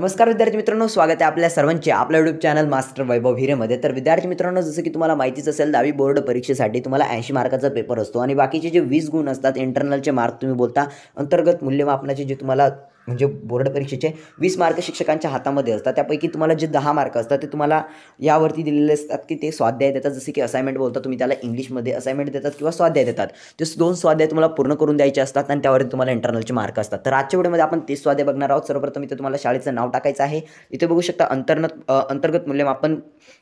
नमस्कार विद्यार्थी मित्रांनो स्वागत आहे आपल्या सर्वांचे आपल्या युट्यूब चॅनल मास्टर वैभव हिरेमध्ये तर विद्यार्थी मित्रांनो जसं की तुम्हाला माहितीच असेल दहावी बोर्ड परीक्षेसाठी तुम्हाला ऐंशी मार्काचा पेपर असतो आणि बाकीचे जे वीस गुण असतात इंटरनलचे मार्क तुम्ही बोलता अंतर्गत मूल्यमापनाचे जे तुम्हाला म्हणजे बोर्ड परीक्षेचे वीस मार्क शिक्षकांच्या हातामध्ये असतात त्यापैकी तुम्हाला जे दहा मार्क असतात ते तुम्हाला यावरती दिलेले असतात की ते स्वाध्याय देतात जसे की असाइनमेंट बोलतात तुम्ही त्याला इंग्लिशमध्ये असाइनमेंट देतात किंवा स्वाध्याय देतात ते दोन स्वाध्याय तुम्हाला पूर्ण करून द्यायचे असतात आणि त्यावरती तुम्हाला इंटरनलचे मार्क असतात तर आजच्या वेळेमध्ये आपण ते स्वाध्याय बघणार आहोत सर्वप्रथम इथे तुम्हाला शाळेचं नाव टाकायचं आहे इथे बघू शकता अंतर्गत अंतर्गत मूल्यमापन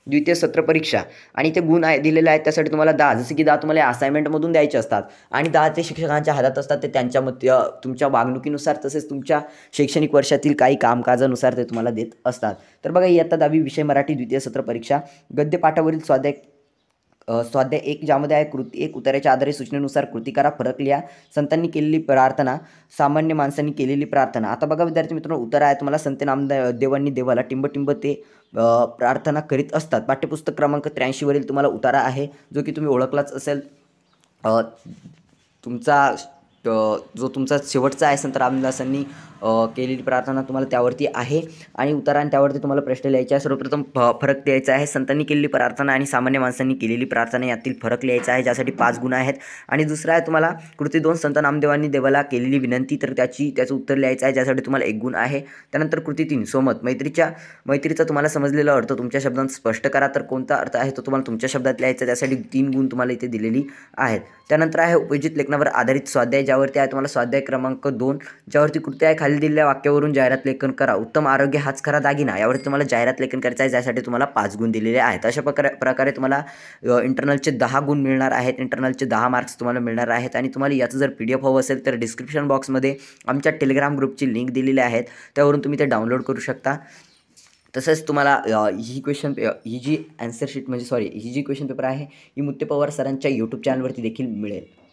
द्वितीय सत्र परीक्षा आणि ते गुण आहे दिलेले आहेत त्यासाठी तुम्हाला दहा जसे की दहा तुम्हाला असाइनमेंटमधून द्यायचे असतात आणि दहा ते शिक्षकांच्या हातात असतात ते त्यांच्या मत तुमच्या वागणुकीनुसार तसेच तुमच्या शैक्षणिक वर्षातील काही कामकाजानुसार ते तुम्हाला देत असतात तर बघा इयत्ता दहावी विषय मराठी द्वितीय सत्र परीक्षा गद्यपाठावरील स्वाध्याय स्वाध्याय एक ज्यामध्ये आहे कृती एक उतार्याच्या आधारे सूचनेनुसार कृती करा फरक लिहा संतांनी केलेली प्रार्थना सामान्य माणसांनी केलेली प्रार्थना आता बघा विद्यार्थी मित्रांनो उतारा आहे तुम्हाला संत नामदेवांनी देवांनी देवाला टिंबटिंब ते प्रार्थना करीत असतात पाठ्यपुस्तक क्रमांक त्र्याऐंशीवरील तुम्हाला उतारा आहे जो की तुम्ही ओळखलाच असेल तुमचा जो तुमचा शेवटचा आहे संत रामदासांनी केलेली प्रार्थना तुम्हाला त्यावरती आहे आणि उतारा त्यावरती तुम्हाला प्रश्न लिहायचा आहे सर्वप्रथम फ फरक द्यायचा आहे संतांनी केलेली प्रार्थना आणि सामान्य माणसांनी केलेली प्रार्थना यातील फरक लिहायचा आहे ज्यासाठी पाच गुण आहेत आणि दुसरा आहे तुम्हाला कृती दोन संत नामदेवांनी देवाला केलेली विनंती तर त्याची त्याचं उत्तर लिहायचं आहे ज्यासाठी तुम्हाला एक गुण आहे त्यानंतर कृती तीन सोमत मैत्रीच्या मैत्रीचा तुम्हाला समजलेला अर्थ तुमच्या शब्दांत स्पष्ट करा तर कोणता अर्थ आहे तो तुम्हाला तुमच्या शब्दात लिहायचा त्यासाठी तीन गुण तुम्हाला इथे दिलेली आहेत त्यानंतर आहे उपयोजित लेखनावर आधारित स्वाध्याय ज्यावरती आहे तुम्हाला स्वाध्याय क्रमांक दोन ज्यावरती कृती आहे खाली दिलेल्या वाक्यावरून जाहिरात लेखन करा उत्तम आरोग्य हाच खरा दागिना यावरती तुम्हाला जाहिरात लेखन करायचं आहे ज्यासाठी तुम्हाला पाच गुण दिलेले आहेत अशा प्रकारे प्रकारे तुम्हाला इंटरनलचे दहा गुण मिळणार आहेत इंटरनलचे दहा मार्क्स तुम्हाला मिळणार आहेत आणि तुम्हाला याचं जर पी डी एफ हवं असेल तर डिस्क्रिप्शन बॉक्समध्ये आमच्या टेलिग्राम ग्रुपची लिंक दिलेली आहेत त्यावरून तुम्ही ते डाउनलोड करू शकता तसंच तुम्हाला ही क्वेश्चन पे ही जी ॲन्सरशीट शीट म्हणजे सॉरी ही जी क्वेश्चन पेपर आहे ही मुत्ते पवार सरांच्या यूट्यूब चॅनलवरती देखील मिळेल